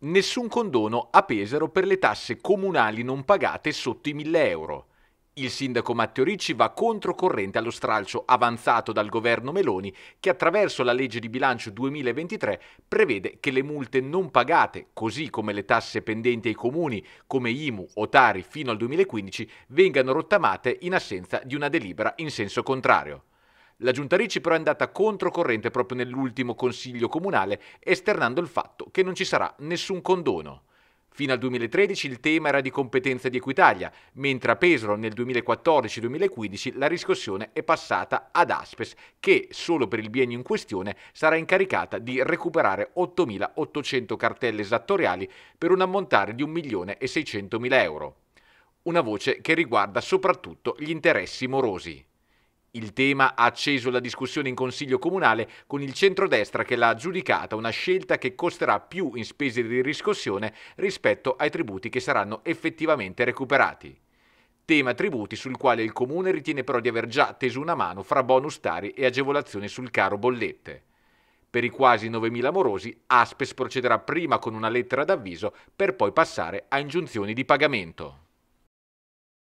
Nessun condono a Pesaro per le tasse comunali non pagate sotto i 1000 euro. Il sindaco Matteo Ricci va controcorrente allo stralcio avanzato dal governo Meloni che attraverso la legge di bilancio 2023 prevede che le multe non pagate, così come le tasse pendenti ai comuni come IMU o Tari fino al 2015, vengano rottamate in assenza di una delibera in senso contrario. La giunta Ricci però è andata controcorrente proprio nell'ultimo consiglio comunale, esternando il fatto che non ci sarà nessun condono. Fino al 2013 il tema era di competenza di Equitalia, mentre a Pesaro nel 2014-2015 la riscossione è passata ad Aspes, che solo per il biennio in questione sarà incaricata di recuperare 8.800 cartelle esattoriali per un ammontare di 1.600.000 euro. Una voce che riguarda soprattutto gli interessi morosi. Il tema ha acceso la discussione in Consiglio Comunale con il centrodestra che l'ha giudicata una scelta che costerà più in spese di riscossione rispetto ai tributi che saranno effettivamente recuperati. Tema tributi sul quale il Comune ritiene però di aver già teso una mano fra bonus tari e agevolazioni sul caro bollette. Per i quasi 9.000 morosi, Aspes procederà prima con una lettera d'avviso per poi passare a ingiunzioni di pagamento.